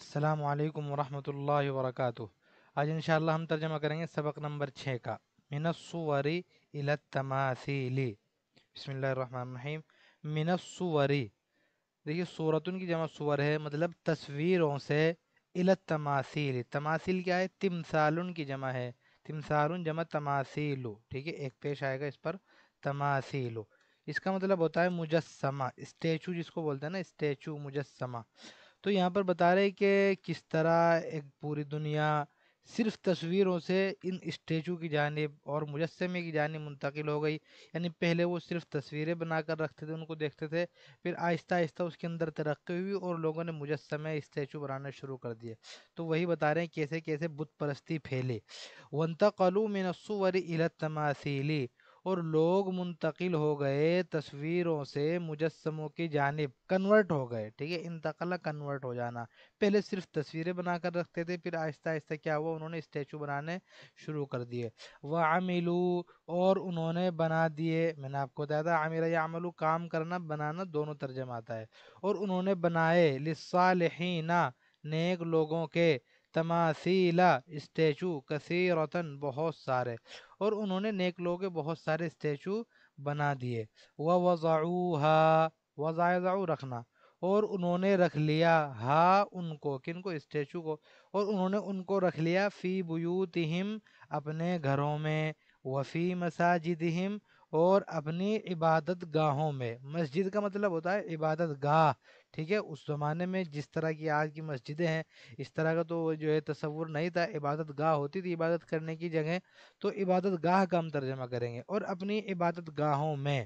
السلام علیکم ورحمۃ اللہ وبرکاتہ آج انشاءاللہ ہم ترجمہ کریں گے سبق نمبر چھ کا مینسوری الی التماثیل بسم اللہ الرحمن الرحیم منسوری دیکھیے صورت ان کی جمع صور ہے مطلب تصویروں سے الی التماثیل تماثیل کیا ہے تمثالن کی جمع ہے تمثالن جمع تماثیل ٹھیک ہے ایک پیش آئے گا اس پر تماثیل اس کا مطلب ہوتا ہے مجسمہ اسٹیچو جس کو بولتے ہیں نا اسٹیچو مجسمہ تو یہاں پر بتا رہے کہ کس طرح ایک پوری دنیا صرف تصویروں سے ان اسٹیچو کی جانب اور مجسمے کی جانب منتقل ہو گئی یعنی پہلے وہ صرف تصویریں بنا کر رکھتے تھے ان کو دیکھتے تھے پھر آہستہ آہستہ اس کے اندر ترقی ہوئی اور لوگوں نے مجسمے اسٹیچو بنانا شروع کر دیے تو وہی بتا رہے ہیں کیسے کیسے بت پرستی پھیلی ونتقلو من الصور الی التماثیل اور لوگ منتقل ہو گئے تصویروں سے مجسموں کی جانب کنورٹ ہو گئے ٹھیک ہے انتقلا کنورٹ ہو جانا پہلے صرف تصویریں بنا کر رکھتے تھے پھر آہستہ آہستہ کیا ہوا انہوں نے اسٹیچو بنانے شروع کر دیے وہ اور انہوں نے بنا دیے میں نے آپ کو بتایا تھا عامر یا عملو کام کرنا بنانا دونوں ترجمہ آتا ہے اور انہوں نے بنائے لسا نیک لوگوں کے تماثیلا اسٹیچو کثیر بہت سارے اور انہوں نے نیک لوگ بہت سارے اسٹیچو بنا دیے وضاع ہا رکھنا اور انہوں نے رکھ لیا ہا ان کو کن کو اسٹیچو کو اور انہوں نے ان کو رکھ لیا فی بیوتہم اپنے گھروں میں وفی مساجدہم مساجد اور اپنی عبادت گاہوں میں مسجد کا مطلب ہوتا ہے عبادت گاہ ٹھیک ہے اس زمانے میں جس طرح کی آج کی مسجدیں ہیں اس طرح کا تو وہ جو ہے تصور نہیں تھا عبادت گاہ ہوتی تھی عبادت کرنے کی جگہ تو عبادت گاہ کا ہم ترجمہ کریں گے اور اپنی عبادت گاہوں میں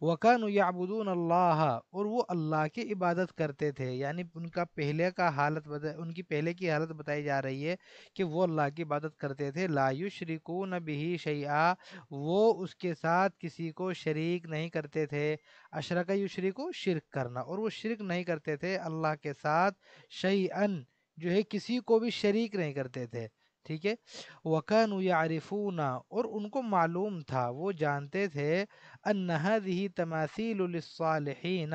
وقان نیابدون اللہ اور وہ اللہ کی عبادت کرتے تھے یعنی ان کا پہلے کا حالت بتا ان کی پہلے کی حالت بتائی جا رہی ہے کہ وہ اللہ کی عبادت کرتے تھے لا یشرکون بہی شیعہ وہ اس کے ساتھ کسی کو شریک نہیں کرتے تھے اشرک یشرکو شرک کرنا اور وہ شرک نہیں نہیں کرتے تھے اللہ کے ساتھ شعی ان جو ہے کسی کو بھی شریک نہیں کرتے تھے ٹھیک ہے وقن یا اور ان کو معلوم تھا وہ جانتے تھے انہدی تماثیل الصالحین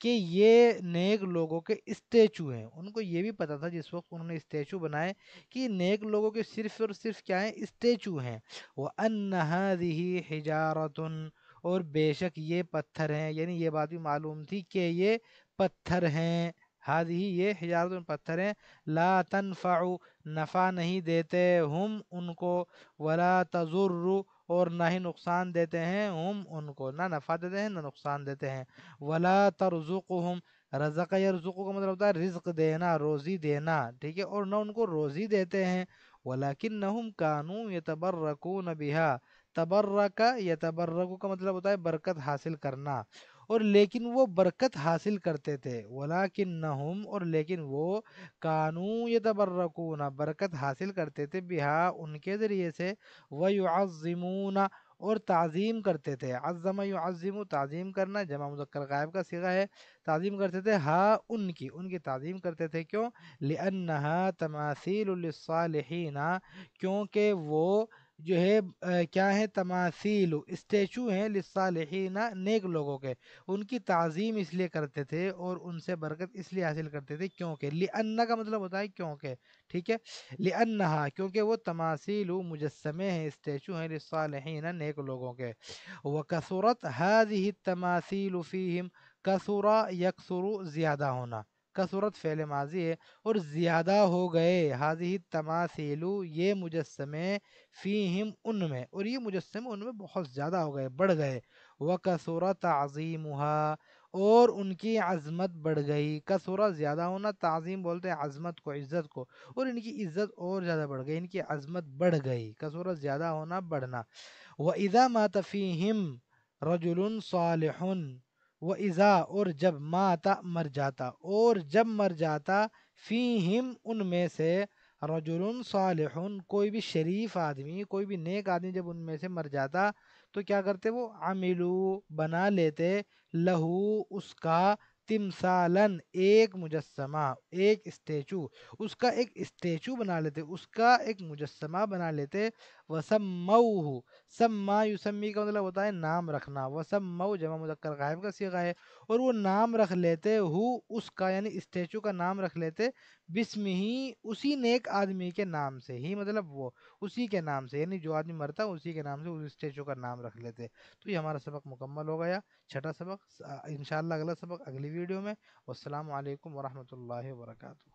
کہ یہ نیک لوگوں کے اسٹیچو ہیں ان کو یہ بھی پتہ تھا جس وقت انہوں نے اسٹیچو بنائے کہ نیک لوگوں کے صرف اور صرف کیا ہیں اسٹیچو ہیں وہ انہدی ہجارتن اور بے شک یہ پتھر ہیں یعنی یہ بات بھی معلوم تھی کہ یہ پتھر ہیں حاد ہی یہ حجارت پتھر ہیں لا تنفع نفع نہیں دیتے ہم ان کو ولا تضر اور نہ ہی نقصان دیتے ہیں ہم ان کو نہ نفع دیتے ہیں نہ نقصان دیتے ہیں ولا ترزق یا رزق یا مطلب ہوتا ہے رزق دینا روزی دینا ٹھیک ہے اور نہ ان کو روزی دیتے ہیں ولاکن نہ ہم قانون تبر تبرک یا تبرک کا مطلب ہوتا ہے برکت حاصل کرنا اور لیکن وہ برکت حاصل کرتے تھے اولا کن اور لیکن وہ یا تبرکون برکت حاصل کرتے تھے بہا ان کے ذریعے سے وہ اور تعظیم کرتے تھے عظم یعظم تعظیم کرنا جمع مذکر غائب کا سگا ہے تعظیم کرتے تھے ہا ان کی ان کی تعظیم کرتے تھے کیوں لنحا تماثیل للصالحین کیونکہ وہ جو ہے کیا ہے تماثیل اسٹیچو ہیں لصالحین نیک لوگوں کے ان کی تعظیم اس لیے کرتے تھے اور ان سے برکت اس لیے حاصل کرتے تھے کیونکہ کہ کا مطلب ہوتا ہے کیونکہ ٹھیک ہے لنحا کیونکہ وہ تماثیل مجسمے ہیں اسٹیچو ہیں لصالحین نیک لوگوں کے وہ هَذِهِ حج فِيهِمْ تماشیل و فیم کسور زیادہ ہونا صورت فعل ماضی ہے اور زیادہ ہو گئے حاضی تماثیلو یہ مجسمے فیہم ان میں اور یہ مجسمے ان میں بہت زیادہ ہو گئے بڑھ گئے وہ اور ان کی عظمت بڑھ گئی کسورہ زیادہ ہونا تعظیم بولتے ہیں عظمت کو عزت کو اور ان کی عزت اور زیادہ بڑھ گئی ان کی عظمت بڑھ گئی کسورت زیادہ ہونا بڑھنا وہ عزماتی رجول وہ ازا اور جب ماتا مر جاتا اور جب مر جاتا ان میں سے صالح کوئی بھی شریف آدمی کوئی بھی نیک آدمی جب ان میں سے مر جاتا تو کیا کرتے وہ عملو بنا لیتے لہو اس کا تمثالن ایک مجسمہ ایک اسٹیچو اس کا ایک اسٹیچو بنا لیتے اس کا ایک مجسمہ بنا لیتے مئو ہو سم ما یوسمی کا مطلب ہوتا ہے نام رکھنا وسم مئو جمع مذکر غائب کا سیکھا ہے اور وہ نام رکھ لیتے ہو اس کا یعنی اسٹیچو کا نام رکھ لیتے بسم ہی اسی نیک آدمی کے نام سے ہی مطلب وہ اسی کے نام سے یعنی جو آدمی مرتا ہے اسی کے نام سے اس اسٹیچو کا نام رکھ لیتے تو یہ ہمارا سبق مکمل ہو گیا چھٹا سبق انشاءاللہ اگلا سبق اگلی ویڈیو میں السلام علیکم ورحمۃ اللہ وبرکاتہ